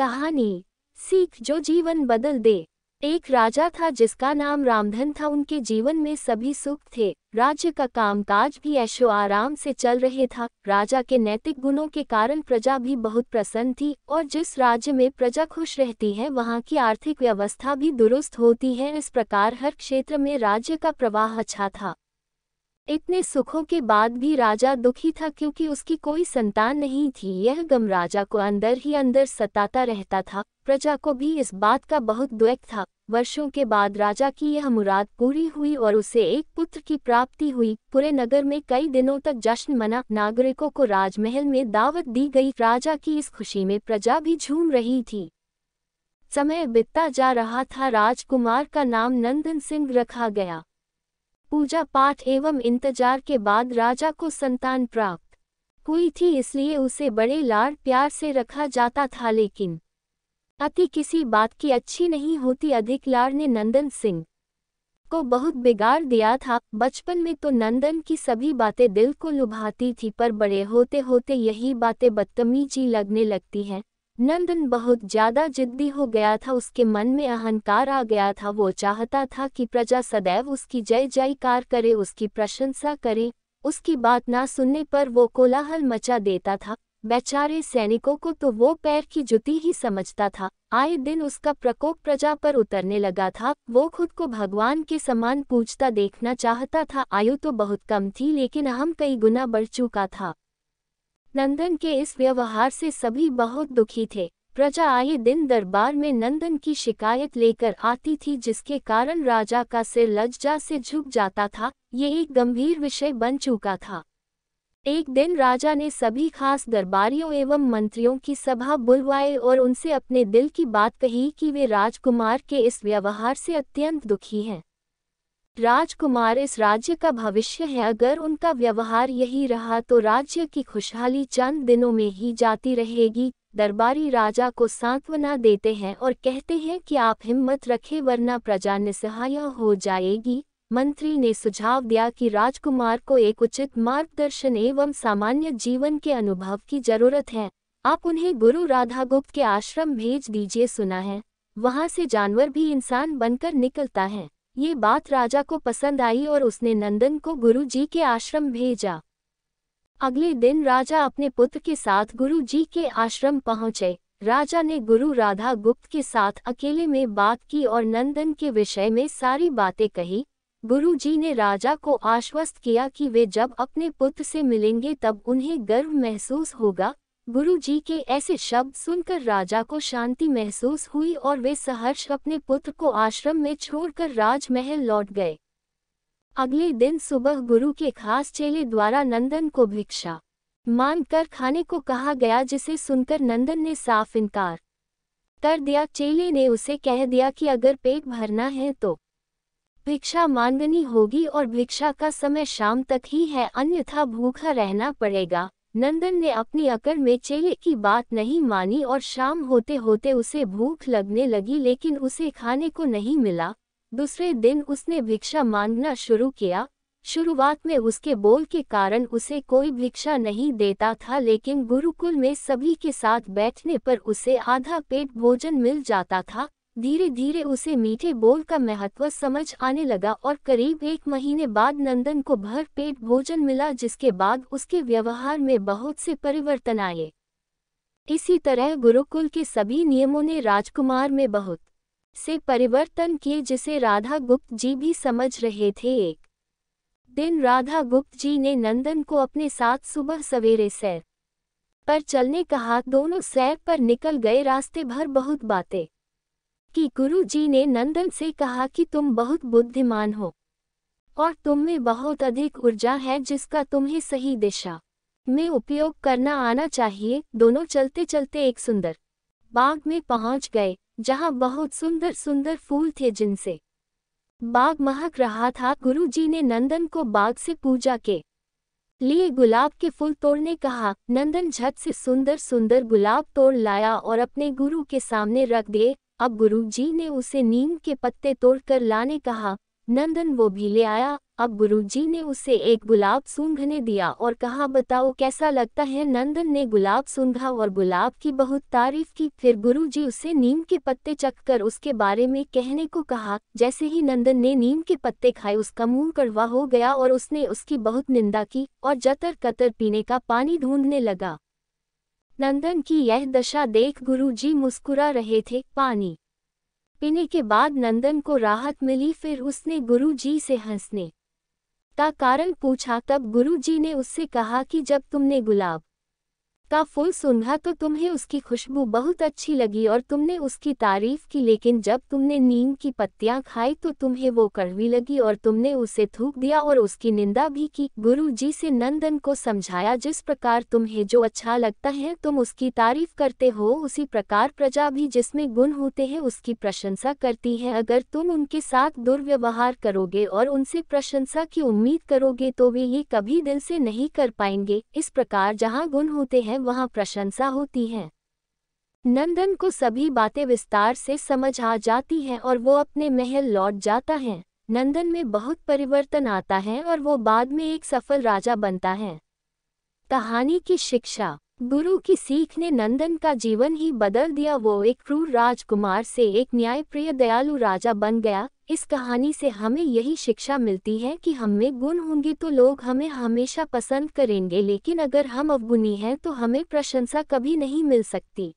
कहानी सीख जो जीवन बदल दे एक राजा था जिसका नाम रामधन था उनके जीवन में सभी सुख थे राज्य का कामकाज भी ऐशो आराम से चल रहे था राजा के नैतिक गुणों के कारण प्रजा भी बहुत प्रसन्न थी और जिस राज्य में प्रजा खुश रहती है वहाँ की आर्थिक व्यवस्था भी दुरुस्त होती है इस प्रकार हर क्षेत्र में राज्य का प्रवाह अच्छा था इतने सुखों के बाद भी राजा दुखी था क्योंकि उसकी कोई संतान नहीं थी यह गम राजा को अंदर ही अंदर सताता रहता था प्रजा को भी इस बात का बहुत द्वैक था वर्षों के बाद राजा की यह मुराद पूरी हुई और उसे एक पुत्र की प्राप्ति हुई पूरे नगर में कई दिनों तक जश्न मना नागरिकों को राजमहल में दावत दी गई राजा की इस खुशी में प्रजा भी झूम रही थी समय बीतता जा रहा था राजकुमार का नाम नंदन सिंह रखा गया पूजा पाठ एवं इंतजार के बाद राजा को संतान प्राप्त हुई थी इसलिए उसे बड़े लार प्यार से रखा जाता था लेकिन अति किसी बात की अच्छी नहीं होती अधिक लार ने नंदन सिंह को बहुत बिगाड़ दिया था बचपन में तो नंदन की सभी बातें दिल को लुभाती थी पर बड़े होते होते यही बातें बदतमीजी लगने लगती हैं नंदन बहुत ज्यादा जिद्दी हो गया था उसके मन में अहंकार आ गया था वो चाहता था कि प्रजा सदैव उसकी जय जयकार करे उसकी प्रशंसा करे उसकी बात ना सुनने पर वो कोलाहल मचा देता था बेचारे सैनिकों को तो वो पैर की जुती ही समझता था आए दिन उसका प्रकोप प्रजा पर उतरने लगा था वो खुद को भगवान के समान पूछता देखना चाहता था आयु तो बहुत कम थी लेकिन अहम कई गुना बढ़ चुका था नंदन के इस व्यवहार से सभी बहुत दुखी थे प्रजा आए दिन दरबार में नंदन की शिकायत लेकर आती थी जिसके कारण राजा का सिर लज्जा से झुक जाता था ये एक गंभीर विषय बन चुका था एक दिन राजा ने सभी खास दरबारियों एवं मंत्रियों की सभा बुलवाए और उनसे अपने दिल की बात कही कि वे राजकुमार के इस व्यवहार से अत्यंत दुखी हैं राजकुमार इस राज्य का भविष्य है अगर उनका व्यवहार यही रहा तो राज्य की खुशहाली चंद दिनों में ही जाती रहेगी दरबारी राजा को सांत्वना देते हैं और कहते हैं कि आप हिम्मत रखें वरना प्रजा निस्सहाय हो जाएगी मंत्री ने सुझाव दिया कि राजकुमार को एक उचित मार्गदर्शन एवं सामान्य जीवन के अनुभव की जरूरत है आप उन्हें गुरु राधागुप्त के आश्रम भेज दीजिए सुना है वहाँ से जानवर भी इंसान बनकर निकलता है ये बात राजा को पसंद आई और उसने नंदन को गुरु जी के आश्रम भेजा अगले दिन राजा अपने पुत्र के साथ गुरु जी के आश्रम पहुंचे राजा ने गुरु राधा गुप्त के साथ अकेले में बात की और नंदन के विषय में सारी बातें कही गुरु जी ने राजा को आश्वस्त किया कि वे जब अपने पुत्र से मिलेंगे तब उन्हें गर्व महसूस होगा गुरु जी के ऐसे शब्द सुनकर राजा को शांति महसूस हुई और वे सहर्ष अपने पुत्र को आश्रम में छोड़कर राजमहल लौट गए अगले दिन सुबह गुरु के खास चेले द्वारा नंदन को भिक्षा मानकर खाने को कहा गया जिसे सुनकर नंदन ने साफ इनकार कर दिया चेले ने उसे कह दिया कि अगर पेट भरना है तो भिक्षा मांगनी होगी और भिक्षा का समय शाम तक ही है अन्यथा भूखा रहना पड़ेगा नंदन ने अपनी अकड़ में चेले की बात नहीं मानी और शाम होते होते उसे भूख लगने लगी लेकिन उसे खाने को नहीं मिला दूसरे दिन उसने भिक्षा मांगना शुरू किया शुरुआत में उसके बोल के कारण उसे कोई भिक्षा नहीं देता था लेकिन गुरुकुल में सभी के साथ बैठने पर उसे आधा पेट भोजन मिल जाता था धीरे धीरे उसे मीठे बोल का महत्व समझ आने लगा और करीब एक महीने बाद नंदन को भर पेट भोजन मिला जिसके बाद उसके व्यवहार में बहुत से परिवर्तन आए इसी तरह गुरुकुल के सभी नियमों ने राजकुमार में बहुत से परिवर्तन किए जिसे राधा गुप्त जी भी समझ रहे थे एक दिन राधा गुप्त जी ने नंदन को अपने साथ सुबह सवेरे सैर पर चलने कहा दोनों सैर पर निकल गए रास्ते भर बहुत बातें कि गुरु जी ने नंदन से कहा कि तुम बहुत बुद्धिमान हो और तुम में बहुत अधिक ऊर्जा है जिसका तुम्हें सही दिशा में उपयोग करना आना चाहिए दोनों चलते चलते एक सुंदर बाग में पहुंच गए जहां बहुत सुंदर सुंदर फूल थे जिनसे बाग महक रहा था गुरुजी ने नंदन को बाग से पूजा के लिए गुलाब के फूल तोड़ने कहा नंदन झट से सुंदर सुंदर गुलाब तोड़ लाया और अपने गुरु के सामने रख दिए अब गुरु जी ने उसे नीम के पत्ते तोड़कर लाने कहा नंदन वो भी ले आया अब गुरु जी ने उसे एक गुलाब सूंघने दिया और कहा बताओ कैसा लगता है नंदन ने गुलाब सूंघा और गुलाब की बहुत तारीफ की फिर गुरु जी उसे नीम के पत्ते चखकर उसके बारे में कहने को कहा जैसे ही नंदन ने नीम के पत्ते खाए उसका मुंह कड़वा हो गया और उसने उसकी बहुत निंदा की और जतर कतर पीने का पानी ढूंढने लगा नंदन की यह दशा देख गुरुजी मुस्कुरा रहे थे पानी पीने के बाद नंदन को राहत मिली फिर उसने गुरुजी से हंसने का कारण पूछा तब गुरुजी ने उससे कहा कि जब तुमने गुलाब का फूल सूंघा तो तुम्हें उसकी खुशबू बहुत अच्छी लगी और तुमने उसकी तारीफ की लेकिन जब तुमने नीम की पत्तियां खाई तो तुम्हें वो कड़वी लगी और तुमने उसे थूक दिया और उसकी निंदा भी की गुरु जी से नंदन को समझाया जिस प्रकार तुम्हें जो अच्छा लगता है तुम उसकी तारीफ करते हो उसी प्रकार प्रजा भी जिसमें गुण होते हैं उसकी प्रशंसा करती है अगर तुम उनके साथ दुर्व्यवहार करोगे और उनसे प्रशंसा की उम्मीद करोगे तो वे ये कभी दिल से नहीं कर पाएंगे इस प्रकार जहाँ गुण होते हैं वहां प्रशंसा होती है नंदन को सभी बातें विस्तार से समझ आ जाती हैं और वो अपने महल लौट जाता है नंदन में बहुत परिवर्तन आता है और वो बाद में एक सफल राजा बनता है कहानी की शिक्षा गुरु की सीख ने नंदन का जीवन ही बदल दिया वो एक क्रूर राजकुमार से एक न्यायप्रिय दयालु राजा बन गया इस कहानी से हमें यही शिक्षा मिलती है कि हम में गुण होंगे तो लोग हमें हमेशा पसंद करेंगे लेकिन अगर हम अवगुणी हैं तो हमें प्रशंसा कभी नहीं मिल सकती